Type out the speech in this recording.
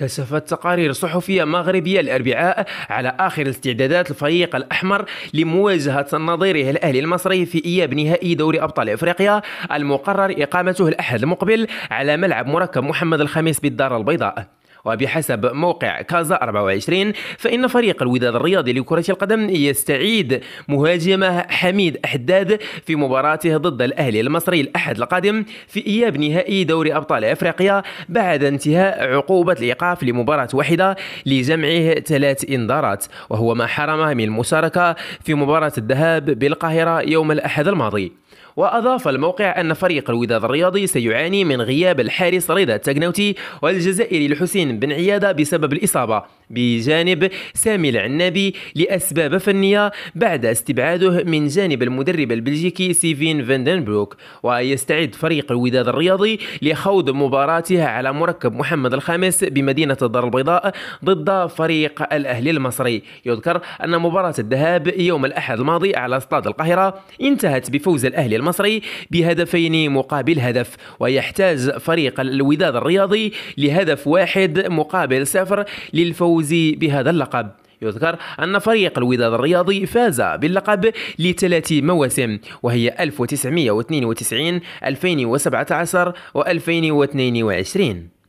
كشفت تقارير صحفية مغربية الأربعاء على آخر استعدادات الفريق الأحمر لمواجهة نظيره الأهلي المصري في إياب نهائي دوري أبطال إفريقيا المقرر إقامته الأحد المقبل على ملعب مركب محمد الخامس بالدار البيضاء وبحسب موقع كازا 24 فإن فريق الوداد الرياضي لكرة القدم يستعيد مهاجمه حميد حداد في مباراته ضد الأهلي المصري الأحد القادم في إياب نهائي دوري أبطال أفريقيا بعد انتهاء عقوبة الإيقاف لمباراة واحدة لجمعه ثلاث إنذارات وهو ما حرمه من المشاركة في مباراة الذهاب بالقاهرة يوم الأحد الماضي وأضاف الموقع أن فريق الوداد الرياضي سيعاني من غياب الحارس رضا التقنوتي والجزائري الحسين من بن عياده بسبب الاصابه بجانب سامي العنابي لأسباب فنية بعد استبعاده من جانب المدرب البلجيكي سيفين فاندنبروك ويستعد فريق الوداد الرياضي لخوض مباراته على مركب محمد الخامس بمدينة الدار البيضاء ضد فريق الأهلي المصري يذكر أن مباراة الذهاب يوم الأحد الماضي على استاد القاهرة انتهت بفوز الأهلي المصري بهدفين مقابل هدف ويحتاج فريق الوداد الرياضي لهدف واحد مقابل صفر للفوز الفوز بهذا اللقب يذكر أن فريق الوداد الرياضي فاز باللقب لثلاث مواسم وهي 1992 2017 و 2022